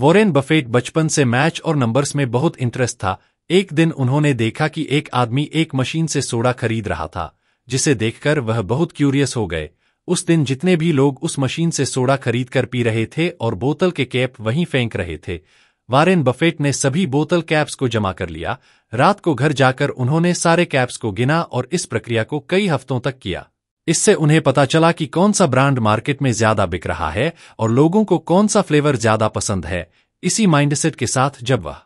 Warren Buffett बचपन से match और नंबर्स में बहुत इंटरेस्ट था एक दिन उन्होंने देखा कि एक आदमी एक मशीन से सोडा खरीद रहा था जिसे देखकर वह बहुत क्यूरियस हो गए उस दिन जितने भी लोग उस मशीन से सोडा खरीद कर पी रहे थे और बोतल के कैप वहीं फेंक रहे थे वारेन बफेट ने सभी बोतल कैप्स को जमा कर लिया रात को घर जाकर उन्होंने सारे कैप्स को गिना और इस प्रक्रिया को कई हफ्तों तक किया इससे उन्हें पता चला कि कौन सा ब्रांड मार्केट में ज्यादा बिक रहा है और लोगों को कौन सा फ्लेवर ज्यादा पसंद है इसी माइंडसेट के साथ जब वह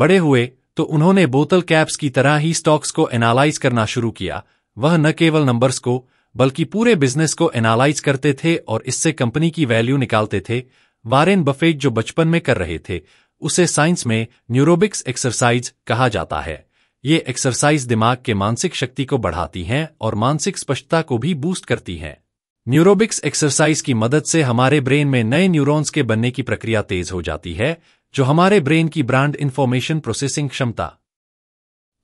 बड़े हुए तो उन्होंने बोतल कैप्स की तरह ही स्टॉक्स को एनालाइज करना शुरू किया वह न केवल नंबर्स को बल्कि पूरे बिजनेस को एनालाइज करते थे और इससे कंपनी की वैल्यू निकालते थे वारेन बफेट जो बचपन में कर रहे थे उसे साइंस में न्यूरोबिक्स एक्सरसाइज कहा जाता है ये एक्सरसाइज दिमाग के मानसिक शक्ति को बढ़ाती हैं और मानसिक स्पष्टता को भी बूस्ट करती हैं न्यूरोबिक्स एक्सरसाइज की मदद से हमारे ब्रेन में नए न्यूरॉन्स के बनने की प्रक्रिया तेज हो जाती है जो हमारे ब्रेन की ब्रांड इन्फॉर्मेशन प्रोसेसिंग क्षमता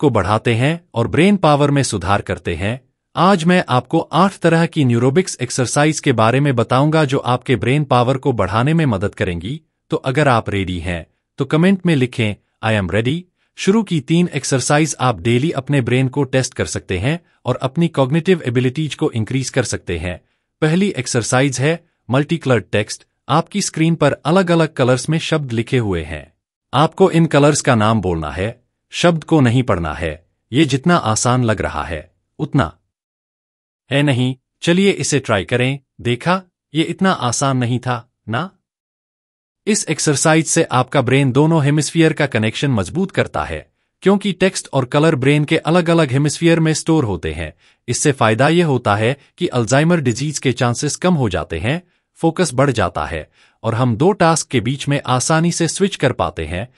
को बढ़ाते हैं और ब्रेन पावर में सुधार करते हैं आज मैं आपको आठ तरह की न्यूरोबिक्स एक्सरसाइज के बारे में बताऊंगा जो आपके ब्रेन पावर को बढ़ाने में मदद करेंगी तो अगर आप रेडी हैं तो कमेंट में लिखें आई एम रेडी शुरू की तीन एक्सरसाइज आप डेली अपने ब्रेन को टेस्ट कर सकते हैं और अपनी कॉग्निटिव एबिलिटीज को इंक्रीज कर सकते हैं पहली एक्सरसाइज है मल्टी कलर टेक्स्ट आपकी स्क्रीन पर अलग अलग कलर्स में शब्द लिखे हुए हैं आपको इन कलर्स का नाम बोलना है शब्द को नहीं पढ़ना है ये जितना आसान लग रहा है उतना है नहीं चलिए इसे ट्राई करें देखा ये इतना आसान नहीं था ना इस एक्सरसाइज से आपका ब्रेन दोनों हेमिस्फीयर का कनेक्शन मजबूत करता है क्योंकि टेक्स्ट और कलर ब्रेन के अलग अलग हेमिस्फीयर में स्टोर होते हैं इससे फायदा यह होता है कि अल्जाइमर डिजीज के चांसेस कम हो जाते हैं फोकस बढ़ जाता है और हम दो टास्क के बीच में आसानी से स्विच कर पाते हैं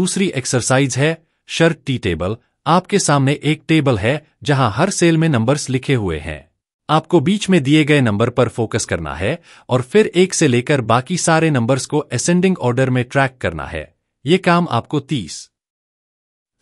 दूसरी एक्सरसाइज है शर्ट टी टेबल आपके सामने एक टेबल है जहां हर सेल में नंबर्स लिखे हुए हैं आपको बीच में दिए गए नंबर पर फोकस करना है और फिर एक से लेकर बाकी सारे नंबर्स को असेंडिंग ऑर्डर में ट्रैक करना है ये काम आपको 30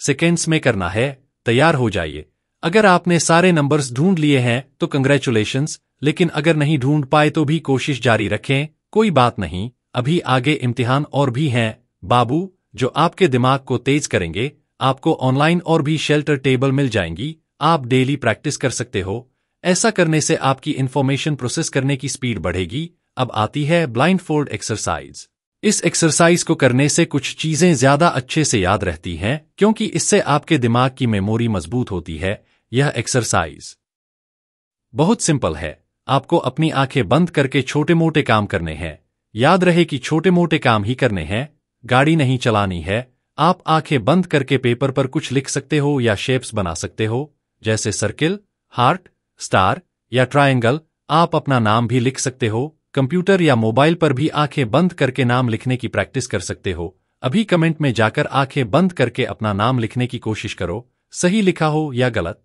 सेकेंड्स में करना है तैयार हो जाइए अगर आपने सारे नंबर्स ढूंढ लिए हैं तो कंग्रेचुलेशन लेकिन अगर नहीं ढूंढ पाए तो भी कोशिश जारी रखें कोई बात नहीं अभी आगे इम्तिहान और भी हैं बाबू जो आपके दिमाग को तेज करेंगे आपको ऑनलाइन और भी शेल्टर टेबल मिल जाएंगी आप डेली प्रैक्टिस कर सकते हो ऐसा करने से आपकी इन्फॉर्मेशन प्रोसेस करने की स्पीड बढ़ेगी अब आती है ब्लाइंड फोल्ड एक्सरसाइज इस एक्सरसाइज को करने से कुछ चीजें ज्यादा अच्छे से याद रहती हैं क्योंकि इससे आपके दिमाग की मेमोरी मजबूत होती है यह एक्सरसाइज बहुत सिंपल है आपको अपनी आंखें बंद करके छोटे मोटे काम करने हैं याद रहे कि छोटे मोटे काम ही करने हैं गाड़ी नहीं चलानी है आप आंखें बंद करके पेपर पर कुछ लिख सकते हो या शेप्स बना सकते हो जैसे सर्किल हार्ट स्टार या ट्रायंगल आप अपना नाम भी लिख सकते हो कंप्यूटर या मोबाइल पर भी आंखें बंद करके नाम लिखने की प्रैक्टिस कर सकते हो अभी कमेंट में जाकर आंखें बंद करके अपना नाम लिखने की कोशिश करो सही लिखा हो या गलत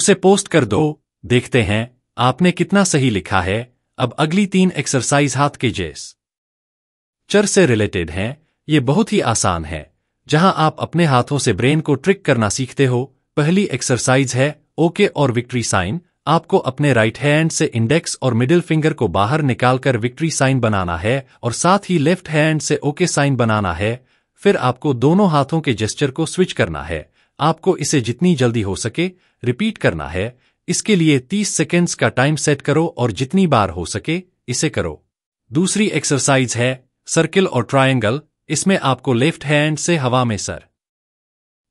उसे पोस्ट कर दो देखते हैं आपने कितना सही लिखा है अब अगली तीन एक्सरसाइज हाथ के जेस चर से रिलेटेड हैं ये बहुत ही आसान है जहां आप अपने हाथों से ब्रेन को ट्रिक करना सीखते हो पहली एक्सरसाइज है ओके और विक्ट्री साइन आपको अपने राइट हैंड से इंडेक्स और मिडिल फिंगर को बाहर निकालकर विक्ट्री साइन बनाना है और साथ ही लेफ्ट हैंड से ओके साइन बनाना है फिर आपको दोनों हाथों के जेस्चर को स्विच करना है आपको इसे जितनी जल्दी हो सके रिपीट करना है इसके लिए 30 सेकेंड्स का टाइम सेट करो और जितनी बार हो सके इसे करो दूसरी एक्सरसाइज है सर्किल और ट्रायंगल इसमें आपको लेफ्ट हैंड से हवा में सर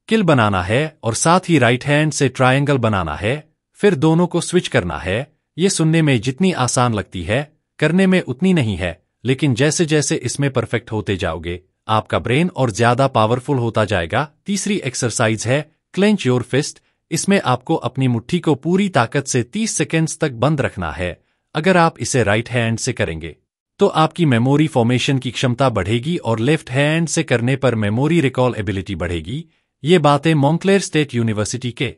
किल बनाना है और साथ ही राइट हैंड से ट्रायंगल बनाना है फिर दोनों को स्विच करना है ये सुनने में जितनी आसान लगती है करने में उतनी नहीं है लेकिन जैसे जैसे इसमें परफेक्ट होते जाओगे आपका ब्रेन और ज्यादा पावरफुल होता जाएगा तीसरी एक्सरसाइज है क्लेंच योर फिस्ट इसमें आपको अपनी मुट्ठी को पूरी ताकत से 30 सेकेंड्स तक बंद रखना है अगर आप इसे राइट हैंड से करेंगे तो आपकी मेमोरी फॉर्मेशन की क्षमता बढ़ेगी और लेफ्ट हैंड से करने पर मेमोरी रिकॉल एबिलिटी बढ़ेगी ये बातें मॉन्क्लेयर स्टेट यूनिवर्सिटी के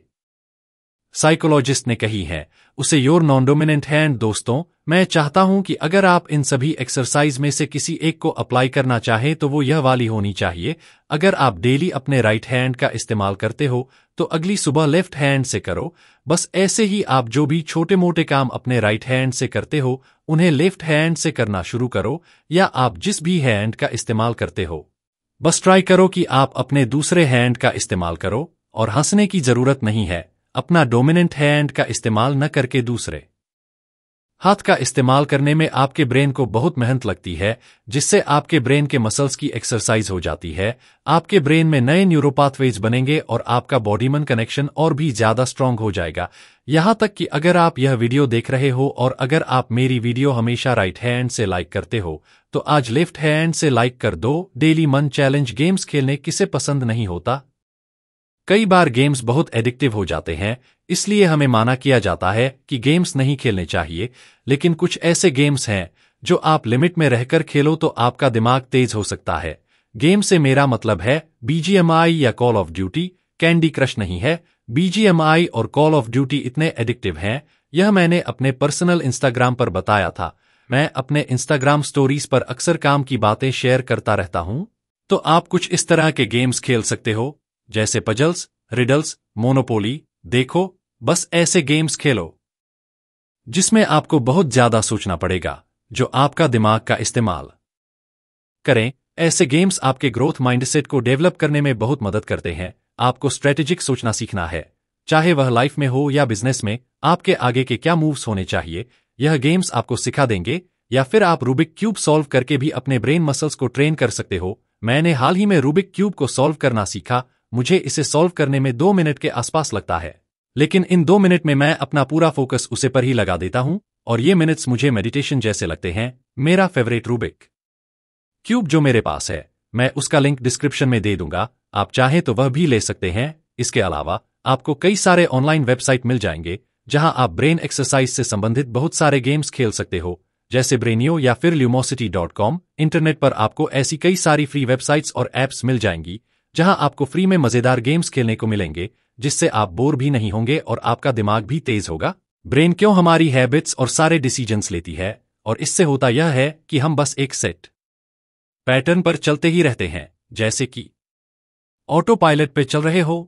साइकोलॉजिस्ट ने कही है उसे योर नॉन डोमिनेंट हैंड दोस्तों मैं चाहता हूं कि अगर आप इन सभी एक्सरसाइज में से किसी एक को अप्लाई करना चाहें तो वो यह वाली होनी चाहिए अगर आप डेली अपने राइट हैंड का इस्तेमाल करते हो तो अगली सुबह लेफ्ट हैंड से करो बस ऐसे ही आप जो भी छोटे मोटे काम अपने राइट हैंड से करते हो उन्हें लेफ्ट हैंड से करना शुरू करो या आप जिस भी हैंड का इस्तेमाल करते हो बस ट्राई करो कि आप अपने दूसरे हैंड का इस्तेमाल करो और हंसने की जरूरत नहीं है अपना डोमिनेंट हैंड का इस्तेमाल न करके दूसरे हाथ का इस्तेमाल करने में आपके ब्रेन को बहुत मेहनत लगती है जिससे आपके ब्रेन के मसल्स की एक्सरसाइज हो जाती है आपके ब्रेन में नए न्यूरोपाथवेज बनेंगे और आपका बॉडीमन कनेक्शन और भी ज्यादा स्ट्रांग हो जाएगा यहाँ तक कि अगर आप यह वीडियो देख रहे हो और अगर आप मेरी वीडियो हमेशा राइट हैंड से लाइक करते हो तो आज लेफ्ट हैंड से लाइक कर दो डेली मन चैलेंज गेम्स खेलने किसे पसंद नहीं होता कई बार गेम्स बहुत एडिक्टिव हो जाते हैं इसलिए हमें माना किया जाता है कि गेम्स नहीं खेलने चाहिए लेकिन कुछ ऐसे गेम्स हैं जो आप लिमिट में रहकर खेलो तो आपका दिमाग तेज हो सकता है गेम से मेरा मतलब है बीजीएमआई या call of duty candy crush नहीं है बीजीएमआई और कॉल ऑफ ड्यूटी इतने एडिक्टिव हैं यह मैंने अपने पर्सनल इंस्टाग्राम पर बताया था मैं अपने इंस्टाग्राम स्टोरीज पर अक्सर काम की बातें शेयर करता रहता हूं तो आप कुछ इस तरह के गेम्स खेल सकते हो जैसे पजल्स रिडल्स मोनोपोली देखो बस ऐसे गेम्स खेलो जिसमें आपको बहुत ज्यादा सोचना पड़ेगा जो आपका दिमाग का इस्तेमाल करें ऐसे गेम्स आपके ग्रोथ माइंडसेट को डेवलप करने में बहुत मदद करते हैं आपको स्ट्रेटेजिक सोचना सीखना है चाहे वह लाइफ में हो या बिजनेस में आपके आगे के क्या मूव्स होने चाहिए यह गेम्स आपको सिखा देंगे या फिर आप रूबिक क्यूब सॉल्व करके भी अपने ब्रेन मसल्स को ट्रेन कर सकते हो मैंने हाल ही में रूबिक क्यूब को सॉल्व करना सीखा मुझे इसे सॉल्व करने में दो मिनट के आसपास लगता है लेकिन इन दो मिनट में मैं अपना पूरा फोकस उसे पर ही लगा देता हूं और ये मिनट्स मुझे मेडिटेशन जैसे लगते हैं मेरा फेवरेट रूबिक क्यूब जो मेरे पास है मैं उसका लिंक डिस्क्रिप्शन में दे दूंगा आप चाहें तो वह भी ले सकते हैं इसके अलावा आपको कई सारे ऑनलाइन वेबसाइट मिल जाएंगे जहां आप ब्रेन एक्सरसाइज से संबंधित बहुत सारे गेम्स खेल सकते हो जैसे ब्रेनियो या फिर ल्यूमोसिटी डॉट कॉम इंटरनेट पर आपको ऐसी कई सारी फ्री वेबसाइट्स और एप्स मिल जाएंगी जहां आपको फ्री में मजेदार गेम्स खेलने को मिलेंगे जिससे आप बोर भी नहीं होंगे और आपका दिमाग भी तेज होगा ब्रेन क्यों हमारी हैबिट्स और सारे डिसीजंस लेती है और इससे होता यह है कि हम बस एक सेट पैटर्न पर चलते ही रहते हैं जैसे कि ऑटो पायलट पर चल रहे हो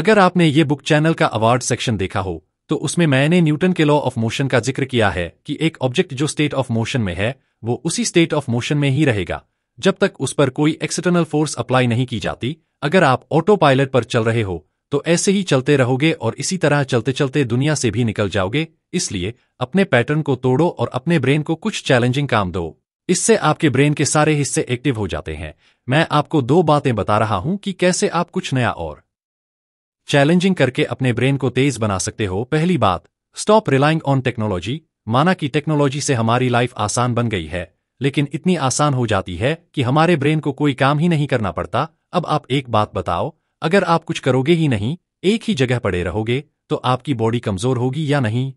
अगर आपने ये बुक चैनल का अवार्ड सेक्शन देखा हो तो उसमें मैंने न्यूटन के लॉ ऑफ मोशन का जिक्र किया है कि एक ऑब्जेक्ट जो स्टेट ऑफ मोशन में है वो उसी स्टेट ऑफ मोशन में ही रहेगा जब तक उस पर कोई एक्सटर्नल फोर्स अप्लाई नहीं की जाती अगर आप ऑटो पायलट पर चल रहे हो तो ऐसे ही चलते रहोगे और इसी तरह चलते चलते दुनिया से भी निकल जाओगे इसलिए अपने पैटर्न को तोड़ो और अपने ब्रेन को कुछ चैलेंजिंग काम दो इससे आपके ब्रेन के सारे हिस्से एक्टिव हो जाते हैं मैं आपको दो बातें बता रहा हूं कि कैसे आप कुछ नया और चैलेंजिंग करके अपने ब्रेन को तेज बना सकते हो पहली बात स्टॉप रिलाइंग ऑन टेक्नोलॉजी माना कि टेक्नोलॉजी से हमारी लाइफ आसान बन गई है लेकिन इतनी आसान हो जाती है कि हमारे ब्रेन को कोई काम ही नहीं करना पड़ता अब आप एक बात बताओ अगर आप कुछ करोगे ही नहीं एक ही जगह पड़े रहोगे तो आपकी बॉडी कमजोर होगी या नहीं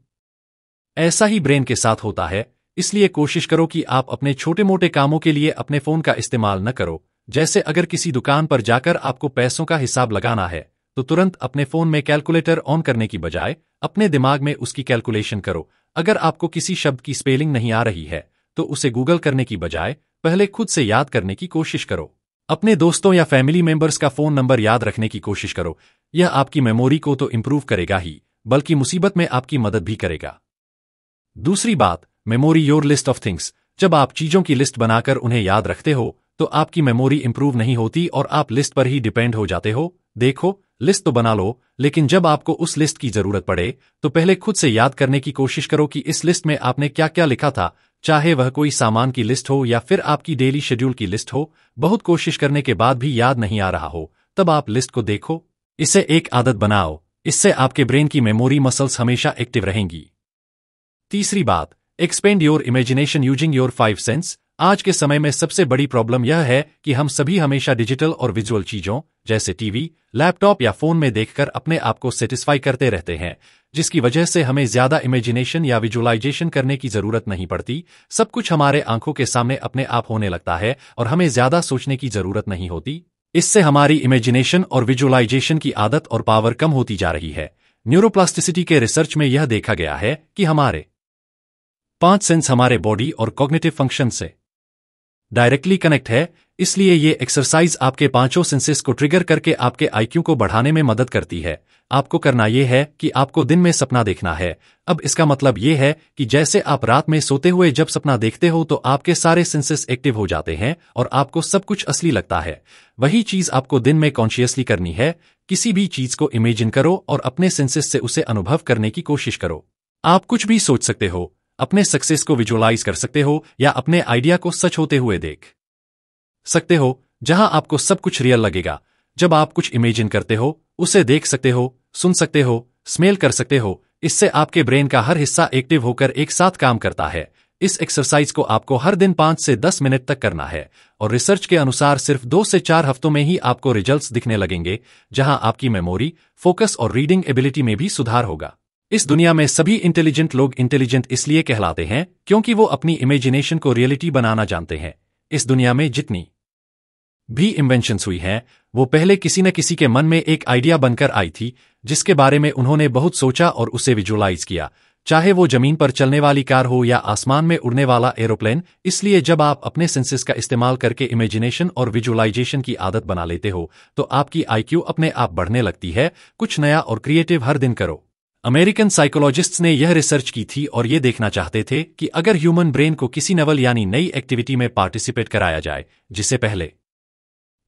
ऐसा ही ब्रेन के साथ होता है इसलिए कोशिश करो कि आप अपने छोटे मोटे कामों के लिए अपने फोन का इस्तेमाल न करो जैसे अगर किसी दुकान पर जाकर आपको पैसों का हिसाब लगाना है तो तुरंत अपने फोन में कैलकुलेटर ऑन करने की बजाय अपने दिमाग में उसकी कैलकुलेशन करो अगर आपको किसी शब्द की स्पेलिंग नहीं आ रही है तो उसे गूगल करने की बजाय पहले खुद से याद करने की कोशिश करो अपने दोस्तों या फैमिली मेंबर्स का फ़ोन नंबर याद रखने की कोशिश करो यह आपकी मेमोरी को तो इम्प्रूव करेगा ही बल्कि मुसीबत में आपकी मदद भी करेगा दूसरी बात memory your list of things जब आप चीज़ों की लिस्ट बनाकर उन्हें याद रखते हो तो आपकी मेमोरी इम्प्रूव नहीं होती और आप लिस्ट पर ही डिपेंड हो जाते हो देखो लिस्ट तो बना लो लेकिन जब आपको उस लिस्ट की जरूरत पड़े तो पहले खुद से याद करने की कोशिश करो कि इस लिस्ट में आपने क्या क्या लिखा था चाहे वह कोई सामान की लिस्ट हो या फिर आपकी डेली शेड्यूल की लिस्ट हो बहुत कोशिश करने के बाद भी याद नहीं आ रहा हो तब आप लिस्ट को देखो इसे एक आदत बनाओ इससे आपके ब्रेन की मेमोरी मसल्स हमेशा एक्टिव रहेंगी तीसरी बात expand your imagination using your five sense आज के समय में सबसे बड़ी प्रॉब्लम यह है कि हम सभी हमेशा डिजिटल और विजुअल चीजों जैसे टीवी लैपटॉप या फोन में देखकर अपने आप को सेटिस्फाई करते रहते हैं जिसकी वजह से हमें ज्यादा इमेजिनेशन या विजुअलाइजेशन करने की जरूरत नहीं पड़ती सब कुछ हमारे आंखों के सामने अपने आप होने लगता है और हमें ज्यादा सोचने की जरूरत नहीं होती इससे हमारी इमेजिनेशन और विजुअलाइजेशन की आदत और पावर कम होती जा रही है न्यूरोप्लास्टिसिटी के रिसर्च में यह देखा गया है कि हमारे पांच सेंस हमारे बॉडी और कॉग्नेटिव फंक्शन से डायरेक्टली कनेक्ट है इसलिए ये एक्सरसाइज आपके पांचों सेंसेस को ट्रिगर करके आपके आईक्यू को बढ़ाने में मदद करती है आपको करना यह है कि आपको दिन में सपना देखना है अब इसका मतलब ये है कि जैसे आप रात में सोते हुए जब सपना देखते हो तो आपके सारे सेंसेस एक्टिव हो जाते हैं और आपको सब कुछ असली लगता है वही चीज आपको दिन में कॉन्शियसली करनी है किसी भी चीज को इमेजिन करो और अपने सेंसेस से उसे अनुभव करने की कोशिश करो आप कुछ भी सोच सकते हो अपने सक्सेस को विजुअलाइज कर सकते हो या अपने आइडिया को सच होते हुए देख सकते हो जहां आपको सब कुछ रियल लगेगा जब आप कुछ इमेजिन करते हो उसे देख सकते हो सुन सकते हो स्मेल कर सकते हो इससे आपके ब्रेन का हर हिस्सा एक्टिव होकर एक साथ काम करता है इस एक्सरसाइज को आपको हर दिन पांच से दस मिनट तक करना है और रिसर्च के अनुसार सिर्फ दो से चार हफ्तों में ही आपको रिजल्ट्स दिखने लगेंगे जहां आपकी मेमोरी फोकस और रीडिंग एबिलिटी में भी सुधार होगा इस दुनिया में सभी इंटेलिजेंट लोग इंटेलिजेंट इसलिए कहलाते हैं क्योंकि वो अपनी इमेजिनेशन को रियलिटी बनाना जानते हैं इस दुनिया में जितनी भी इन्वेंशंस हुई हैं वो पहले किसी न किसी के मन में एक आइडिया बनकर आई थी जिसके बारे में उन्होंने बहुत सोचा और उसे विजुअलाइज किया चाहे वो जमीन पर चलने वाली कार हो या आसमान में उड़ने वाला एरोप्लेन इसलिए जब आप अपने सेंसेस का इस्तेमाल करके इमेजिनेशन और विजुअलाइजेशन की आदत बना लेते हो तो आपकी आईक्यू अपने आप बढ़ने लगती है कुछ नया और क्रिएटिव हर दिन करो अमेरिकन साइकोलॉजिस्ट्स ने यह रिसर्च की थी और ये देखना चाहते थे कि अगर ह्यूमन ब्रेन को किसी नवल यानी नई एक्टिविटी में पार्टिसिपेट कराया जाए जिसे पहले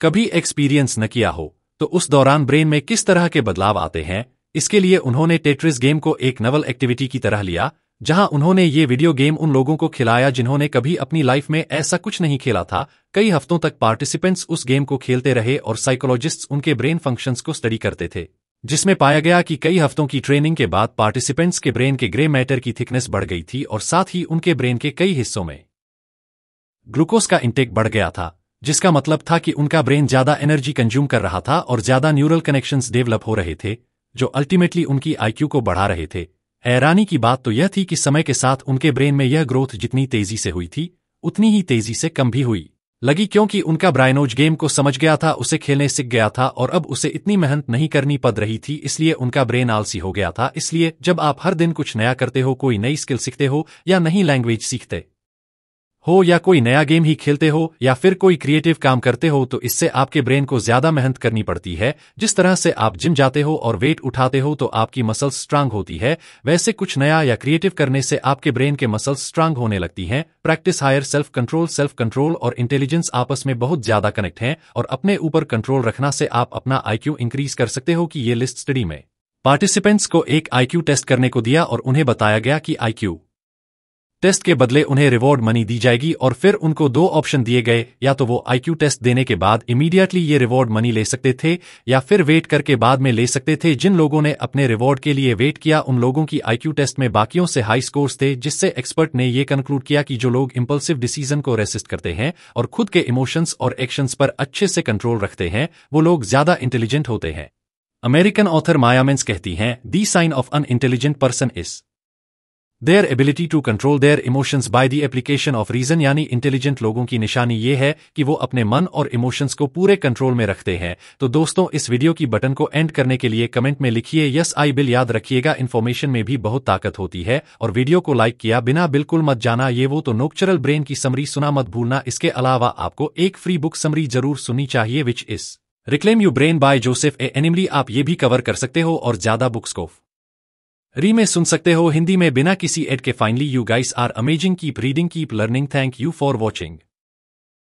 कभी एक्सपीरियंस न किया हो तो उस दौरान ब्रेन में किस तरह के बदलाव आते हैं इसके लिए उन्होंने टेट्रिस गेम को एक नवल एक्टिविटी की तरह लिया जहां उन्होंने ये वीडियो गेम उन लोगों को खिलाया जिन्होंने कभी अपनी लाइफ में ऐसा कुछ नहीं खेला था कई हफ्तों तक पार्टिसिपेंट्स उस गेम को खेलते रहे और साइकोलॉजिस्ट्स उनके ब्रेन फंक्शंस को स्टडी करते थे जिसमें पाया गया कि कई हफ्तों की ट्रेनिंग के बाद पार्टिसिपेंट्स के ब्रेन के ग्रे मैटर की थिकनेस बढ़ गई थी और साथ ही उनके ब्रेन के कई हिस्सों में ग्लूकोज का इंटेक बढ़ गया था जिसका मतलब था कि उनका ब्रेन ज्यादा एनर्जी कंज्यूम कर रहा था और ज्यादा न्यूरल कनेक्शंस डेवलप हो रहे थे जो अल्टीमेटली उनकी आईक्यू को बढ़ा रहे थे हैरानी की बात तो यह थी कि समय के साथ उनके ब्रेन में यह ग्रोथ जितनी तेजी से हुई थी उतनी ही तेजी से कम भी हुई लगी क्योंकि उनका ब्रायनोज गेम को समझ गया था उसे खेलने सीख गया था और अब उसे इतनी मेहनत नहीं करनी पड़ रही थी इसलिए उनका ब्रेन आलसी हो गया था इसलिए जब आप हर दिन कुछ नया करते हो कोई नई स्किल सीखते हो या नई लैंग्वेज सीखते हो या कोई नया गेम ही खेलते हो या फिर कोई क्रिएटिव काम करते हो तो इससे आपके ब्रेन को ज्यादा मेहनत करनी पड़ती है जिस तरह से आप जिम जाते हो और वेट उठाते हो तो आपकी मसल्स स्ट्रांग होती है वैसे कुछ नया या क्रिएटिव करने से आपके ब्रेन के मसल्स स्ट्रांग होने लगती हैं practice higher self control self control और इंटेलिजेंस आपस में बहुत ज्यादा कनेक्ट है और अपने ऊपर कंट्रोल रखना से आप अपना आईक्यू इंक्रीज कर सकते हो कि ये लिस्ट स्टडी में पार्टिसिपेंट्स को एक आईक्यू टेस्ट करने को दिया और उन्हें बताया गया कि आईक्यू टेस्ट के बदले उन्हें रिवॉर्ड मनी दी जाएगी और फिर उनको दो ऑप्शन दिए गए या तो वो आईक्यू टेस्ट देने के बाद इमीडिएटली ये रिवॉर्ड मनी ले सकते थे या फिर वेट करके बाद में ले सकते थे जिन लोगों ने अपने रिवॉर्ड के लिए वेट किया उन लोगों की आईक्यू टेस्ट में बाकियों से हाई स्कोर्स थे जिससे एक्सपर्ट ने ये कंक्लूड किया कि जो लोग इम्पल्सिव डिसीजन को रेसिस्ट करते हैं और खुद के इमोशंस और एक्शंस पर अच्छे से कंट्रोल रखते हैं वो लोग ज्यादा इंटेलिजेंट होते हैं अमेरिकन ऑथर मायामेंस कहती हैं the sign of an intelligent person is their ability to control their emotions by the application of reason यानी इंटेलिजेंट लोगों की निशानी ये है कि वो अपने मन और इमोशंस को पूरे कंट्रोल में रखते हैं तो दोस्तों इस वीडियो की बटन को एंड करने के लिए कमेंट में लिखिए यस आई बिल याद रखिएगा इन्फॉर्मेशन में भी बहुत ताकत होती है और वीडियो को लाइक किया बिना बिल्कुल मत जाना ये वो तो नोक्चरल ब्रेन की समरी सुना मत भूलना इसके अलावा आपको एक फ्री बुक समरी जरूर सुननी चाहिए which is reclaim your brain by Joseph A एनिमली आप ये भी कवर कर सकते हो और ज्यादा बुक्स को री में सुन सकते हो हिंदी में बिना किसी एड के finally you guys are amazing keep reading keep learning thank you for watching